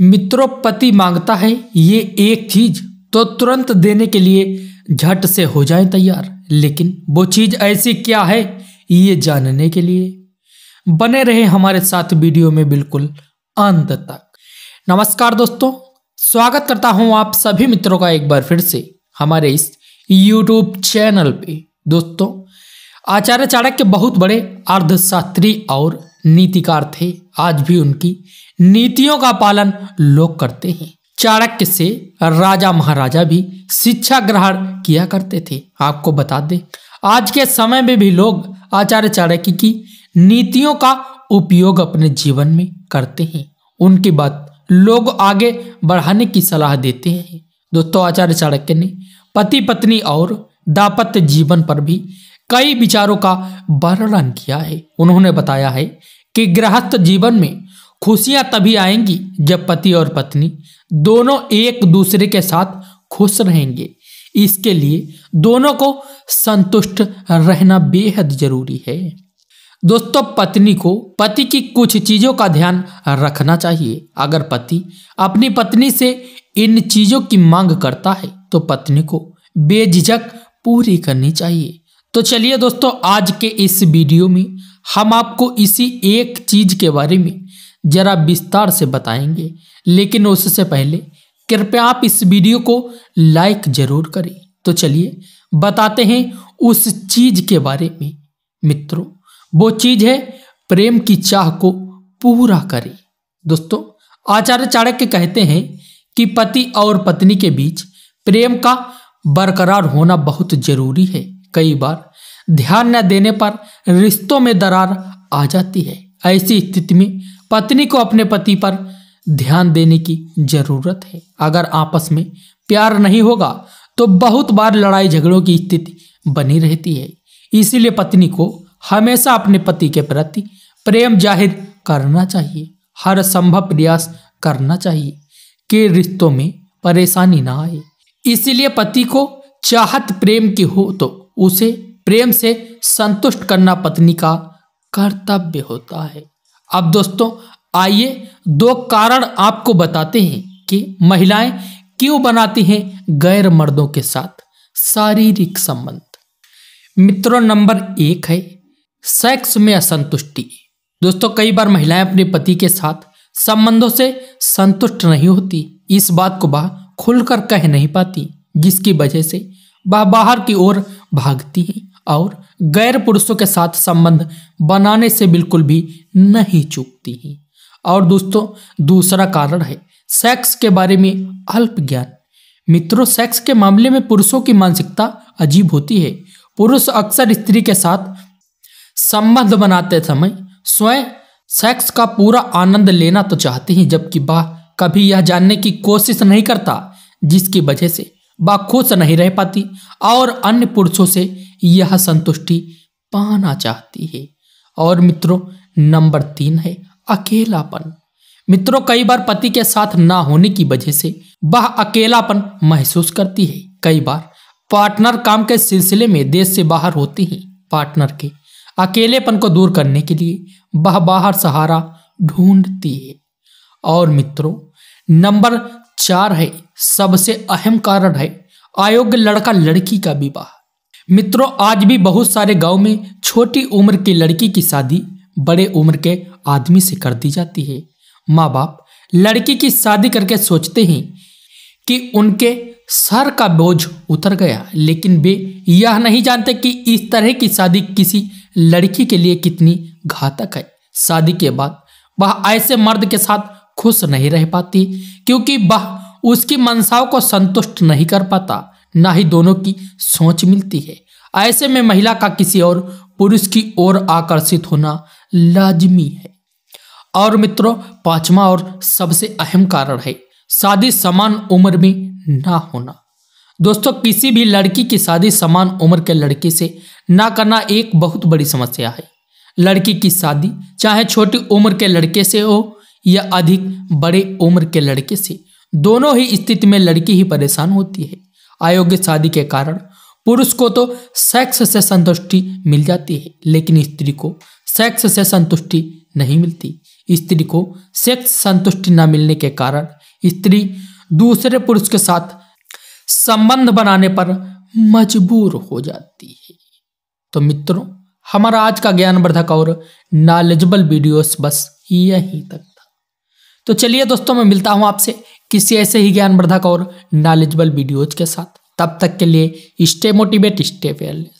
मित्रों पति मांगता है ये एक चीज तो तुरंत देने के लिए झट से हो जाए तैयार लेकिन वो चीज ऐसी क्या है ये जानने के लिए बने रहे हमारे साथ वीडियो में बिल्कुल अंत तक नमस्कार दोस्तों स्वागत करता हूं आप सभी मित्रों का एक बार फिर से हमारे इस YouTube चैनल पे दोस्तों आचार्य चाणक्य बहुत बड़े अर्धशास्त्री और नीतिकार थे आज भी उनकी नीतियों का पालन लोग करते हैं चाणक्य से राजा महाराजा भी शिक्षा ग्रहण किया करते थे आपको बता दें आज के समय में भी लोग आचार्य चाणक्य की नीतियों का उपयोग अपने जीवन में करते हैं उनकी बात लोग आगे बढ़ाने की सलाह देते हैं दोस्तों आचार्य चाणक्य ने पति पत्नी और दापत्य जीवन पर भी कई विचारों का वर्णन किया है उन्होंने बताया है कि गृहस्थ जीवन में खुशियां तभी आएंगी जब पति और पत्नी दोनों एक दूसरे के साथ खुश रहेंगे इसके लिए दोनों को संतुष्ट रहना बेहद जरूरी है दोस्तों पत्नी को पति की कुछ चीजों का ध्यान रखना चाहिए अगर पति अपनी पत्नी से इन चीजों की मांग करता है तो पत्नी को बेझिझक पूरी करनी चाहिए तो चलिए दोस्तों आज के इस वीडियो में हम आपको इसी एक चीज़ के बारे में ज़रा विस्तार से बताएंगे लेकिन उससे पहले कृपया आप इस वीडियो को लाइक ज़रूर करें तो चलिए बताते हैं उस चीज़ के बारे में मित्रों वो चीज़ है प्रेम की चाह को पूरा करें दोस्तों आचार्य चाणक्य कहते हैं कि पति और पत्नी के बीच प्रेम का बरकरार होना बहुत ज़रूरी है कई बार ध्यान न देने पर रिश्तों में दरार आ जाती है ऐसी स्थिति में पत्नी को अपने पति पर ध्यान देने की जरूरत है अगर आपस में प्यार नहीं होगा तो बहुत बार लड़ाई झगड़ों की स्थिति बनी रहती है इसीलिए पत्नी को हमेशा अपने पति के प्रति प्रेम जाहिर करना चाहिए हर संभव प्रयास करना चाहिए कि रिश्तों में परेशानी ना आए इसलिए पति को चाहत प्रेम की हो तो उसे प्रेम से संतुष्ट करना पत्नी का कर्तव्य होता है अब दोस्तों आइए दो कारण आपको बताते हैं कि महिलाएं क्यों बनाती हैं गैर मर्दों के साथ शारीरिक संबंध मित्रों नंबर एक है सेक्स में असंतुष्टि दोस्तों कई बार महिलाएं अपने पति के साथ संबंधों से संतुष्ट नहीं होती इस बात को वह खुलकर कह नहीं पाती जिसकी वजह से वह बाहर की ओर भागती हैं और गैर पुरुषों के साथ संबंध बनाने से बिल्कुल भी नहीं चूकती हैं और दोस्तों दूसरा कारण है सेक्स के बारे में अल्प ज्ञान मित्रों सेक्स के मामले में पुरुषों की मानसिकता अजीब होती है पुरुष अक्सर स्त्री के साथ संबंध बनाते समय स्वयं सेक्स का पूरा आनंद लेना तो चाहते हैं जबकि वह कभी यह जानने की कोशिश नहीं करता जिसकी वजह से खुश नहीं रह पाती और अन्य पुरुषों से यह संतुष्टि पाना चाहती है और मित्रों नंबर तीन है अकेलापन मित्रों कई बार पति के साथ ना होने की वजह से वह अकेलापन महसूस करती है कई बार पार्टनर काम के सिलसिले में देश से बाहर होती है पार्टनर के अकेलेपन को दूर करने के लिए वह बाहर सहारा ढूंढती है और मित्रों नंबर चार है सबसे अहम कारण है अयोग्य लड़का लड़की का विवाह मित्रों आज भी बहुत सारे गांव में छोटी उम्र की लड़की की शादी बड़े उम्र के आदमी से कर दी जाती है माँ बाप लड़की की शादी करके सोचते हैं कि उनके सर का बोझ उतर गया लेकिन वे यह नहीं जानते कि इस तरह की शादी किसी लड़की के लिए कितनी घातक है शादी के बाद वह ऐसे मर्द के साथ खुश नहीं रह पाती क्योंकि वह उसकी मंशाओं को संतुष्ट नहीं कर पाता ना ही दोनों की सोच मिलती है ऐसे में महिला का किसी और पुरुष की ओर आकर्षित होना लाजमी है और मित्रों पांचवा और सबसे अहम कारण है शादी समान उम्र में ना होना दोस्तों किसी भी लड़की की शादी समान उम्र के लड़के से ना करना एक बहुत बड़ी समस्या है लड़की की शादी चाहे छोटी उम्र के लड़के से हो या अधिक बड़े उम्र के लड़के से दोनों ही स्थिति में लड़की ही परेशान होती है अयोग्य शादी के कारण पुरुष को तो सेक्स से संतुष्टि मिल जाती है लेकिन स्त्री को सेक्स से संतुष्टि नहीं मिलती स्त्री को सेक्स संतुष्टि न मिलने के कारण स्त्री दूसरे पुरुष के साथ संबंध बनाने पर मजबूर हो जाती है तो मित्रों हमारा आज का ज्ञानवर्धक और नॉलेजबल वीडियोस बस यहीं तक था तो चलिए दोस्तों मैं मिलता हूं आपसे किसी ऐसे ही ज्ञानवर्धक और नॉलेजबल वीडियोज के साथ तब तक के लिए स्टे मोटिवेट स्टे फेयरलेस